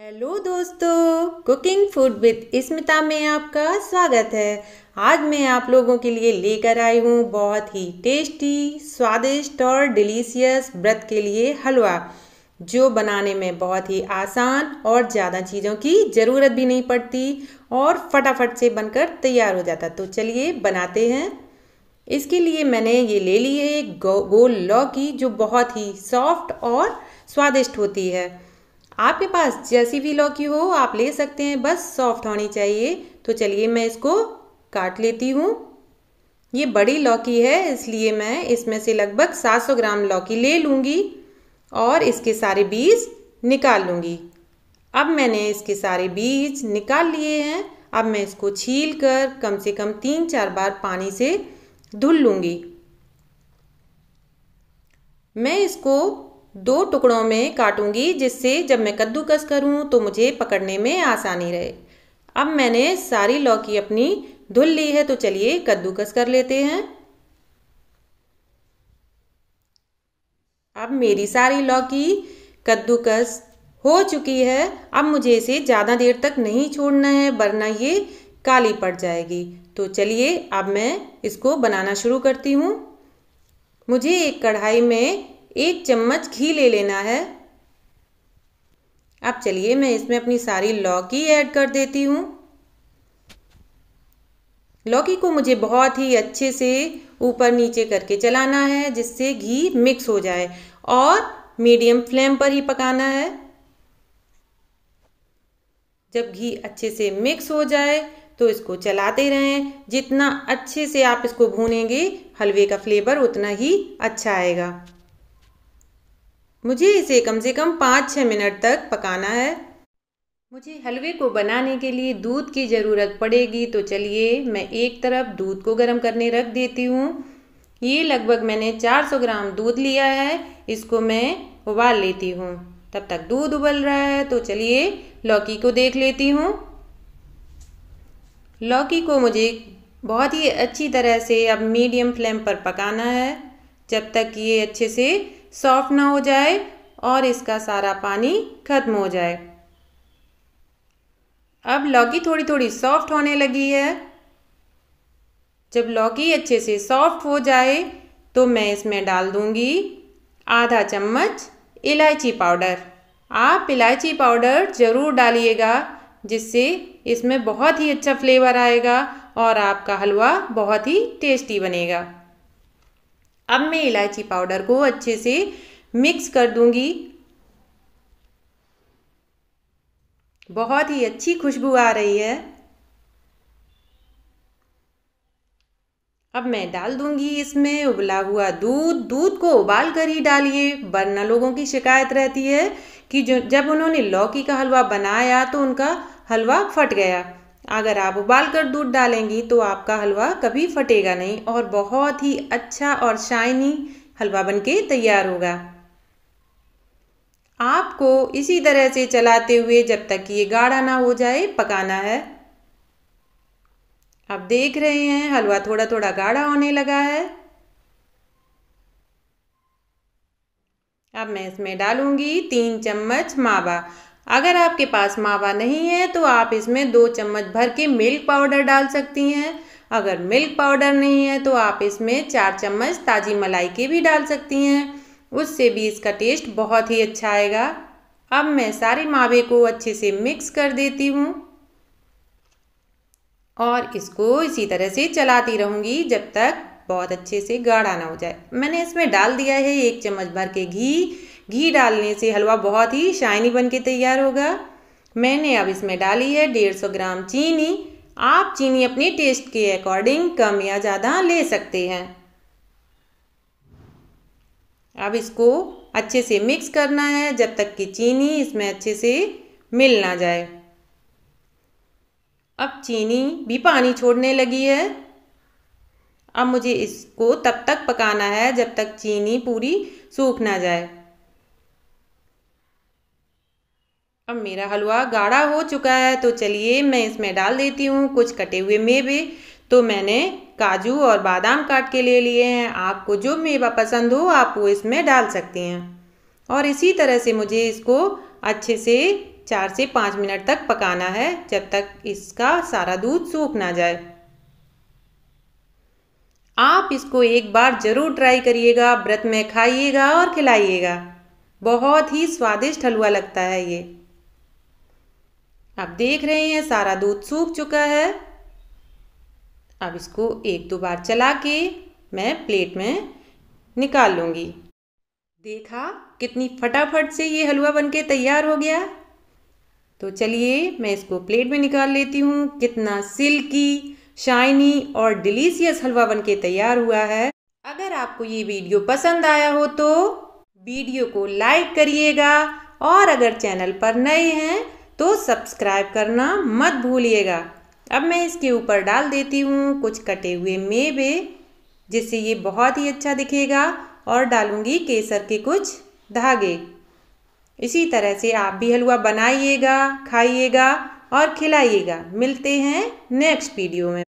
hello दोस्तों cooking food with Smita में आपका स्वागत है आज मैं आप लोगों के लिए लेकर आई हूँ बहुत ही टेस्टी स्वादिष्ट और डिलीशियस व्रत के लिए हलवा जो बनाने में बहुत ही आसान और ज़्यादा चीज़ों की ज़रूरत भी नहीं पड़ती और फटाफट से बनकर तैयार हो जाता तो चलिए बनाते हैं इसके लिए मैंने ये ले ली है एक गो, गोल लौकी जो बहुत ही सॉफ्ट और स्वादिष्ट होती है आपके पास जैसी भी लौकी हो आप ले सकते हैं बस सॉफ्ट होनी चाहिए तो चलिए मैं इसको काट लेती हूँ ये बड़ी लौकी है इसलिए मैं इसमें से लगभग 700 ग्राम लौकी ले लूँगी और इसके सारे बीज निकाल लूँगी अब मैंने इसके सारे बीज निकाल लिए हैं अब मैं इसको छील कर कम से कम तीन चार बार पानी से धुल लूँगी मैं इसको दो टुकड़ों में काटूंगी जिससे जब मैं कद्दूकस करूं तो मुझे पकड़ने में आसानी रहे अब मैंने सारी लौकी अपनी धुल ली है तो चलिए कद्दूकस कर लेते हैं अब मेरी सारी लौकी कद्दूकस हो चुकी है अब मुझे इसे ज़्यादा देर तक नहीं छोड़ना है वरना ये काली पड़ जाएगी तो चलिए अब मैं इसको बनाना शुरू करती हूँ मुझे एक कढ़ाई में एक चम्मच घी ले लेना है अब चलिए मैं इसमें अपनी सारी लौकी ऐड कर देती हूँ लौकी को मुझे बहुत ही अच्छे से ऊपर नीचे करके चलाना है जिससे घी मिक्स हो जाए और मीडियम फ्लेम पर ही पकाना है जब घी अच्छे से मिक्स हो जाए तो इसको चलाते रहें जितना अच्छे से आप इसको भूनेंगे हलवे का फ्लेवर उतना ही अच्छा आएगा मुझे इसे कम से कम पाँच छः मिनट तक पकाना है मुझे हलवे को बनाने के लिए दूध की ज़रूरत पड़ेगी तो चलिए मैं एक तरफ दूध को गर्म करने रख देती हूँ ये लगभग मैंने 400 ग्राम दूध लिया है इसको मैं उबाल लेती हूँ तब तक दूध उबल रहा है तो चलिए लौकी को देख लेती हूँ लौकी को मुझे बहुत ही अच्छी तरह से अब मीडियम फ्लेम पर पकाना है जब तक ये अच्छे से सॉफ्ट ना हो जाए और इसका सारा पानी खत्म हो जाए अब लौकी थोड़ी थोड़ी सॉफ्ट होने लगी है जब लौकी अच्छे से सॉफ्ट हो जाए तो मैं इसमें डाल दूंगी आधा चम्मच इलायची पाउडर आप इलायची पाउडर ज़रूर डालिएगा जिससे इसमें बहुत ही अच्छा फ्लेवर आएगा और आपका हलवा बहुत ही टेस्टी बनेगा अब मैं इलायची पाउडर को अच्छे से मिक्स कर दूंगी बहुत ही अच्छी खुशबू आ रही है अब मैं डाल दूंगी इसमें उबला हुआ दूध दूध को उबाल कर ही डालिए वरना लोगों की शिकायत रहती है कि जो जब उन्होंने लौकी का हलवा बनाया तो उनका हलवा फट गया अगर आप उबाल कर दूध डालेंगी तो आपका हलवा कभी फटेगा नहीं और बहुत ही अच्छा और शाइनी हलवा बनके तैयार होगा आपको इसी तरह से चलाते हुए जब तक ये गाढ़ा ना हो जाए पकाना है आप देख रहे हैं हलवा थोड़ा थोड़ा गाढ़ा होने लगा है अब मैं इसमें डालूंगी तीन चम्मच मावा अगर आपके पास मावा नहीं है तो आप इसमें दो चम्मच भर के मिल्क पाउडर डाल सकती हैं अगर मिल्क पाउडर नहीं है तो आप इसमें चार चम्मच ताज़ी मलाई के भी डाल सकती हैं उससे भी इसका टेस्ट बहुत ही अच्छा आएगा अब मैं सारे मावे को अच्छे से मिक्स कर देती हूँ और इसको इसी तरह से चलाती रहूँगी जब तक बहुत अच्छे से गाढ़ा ना हो जाए मैंने इसमें डाल दिया है एक चम्मच भर के घी घी डालने से हलवा बहुत ही शाइनी बन के तैयार होगा मैंने अब इसमें डाली है डेढ़ सौ ग्राम चीनी आप चीनी अपने टेस्ट के अकॉर्डिंग कम या ज़्यादा ले सकते हैं अब इसको अच्छे से मिक्स करना है जब तक कि चीनी इसमें अच्छे से मिल ना जाए अब चीनी भी पानी छोड़ने लगी है अब मुझे इसको तब तक पकाना है जब तक चीनी पूरी सूख ना जाए अब मेरा हलवा गाढ़ा हो चुका है तो चलिए मैं इसमें डाल देती हूँ कुछ कटे हुए मेवे तो मैंने काजू और बादाम काट के ले लिए हैं आपको जो मेवा पसंद हो आप वो इसमें डाल सकते हैं और इसी तरह से मुझे इसको अच्छे से चार से पाँच मिनट तक पकाना है जब तक इसका सारा दूध सूख ना जाए आप इसको एक बार ज़रूर ट्राई करिएगा व्रत में खाइएगा और खिलाइएगा बहुत ही स्वादिष्ट हलवा लगता है ये आप देख रहे हैं सारा दूध सूख चुका है अब इसको एक दो बार चला के मैं प्लेट में निकाल लूँगी देखा कितनी फटाफट से ये हलवा बनके तैयार हो गया तो चलिए मैं इसको प्लेट में निकाल लेती हूँ कितना सिल्की शाइनी और डिलीशियस हलवा बनके तैयार हुआ है अगर आपको ये वीडियो पसंद आया हो तो वीडियो को लाइक करिएगा और अगर चैनल पर नए हैं तो सब्सक्राइब करना मत भूलिएगा अब मैं इसके ऊपर डाल देती हूँ कुछ कटे हुए मेवे जिससे ये बहुत ही अच्छा दिखेगा और डालूँगी केसर के कुछ धागे इसी तरह से आप भी हलवा बनाइएगा खाइएगा और खिलाइएगा मिलते हैं नेक्स्ट वीडियो में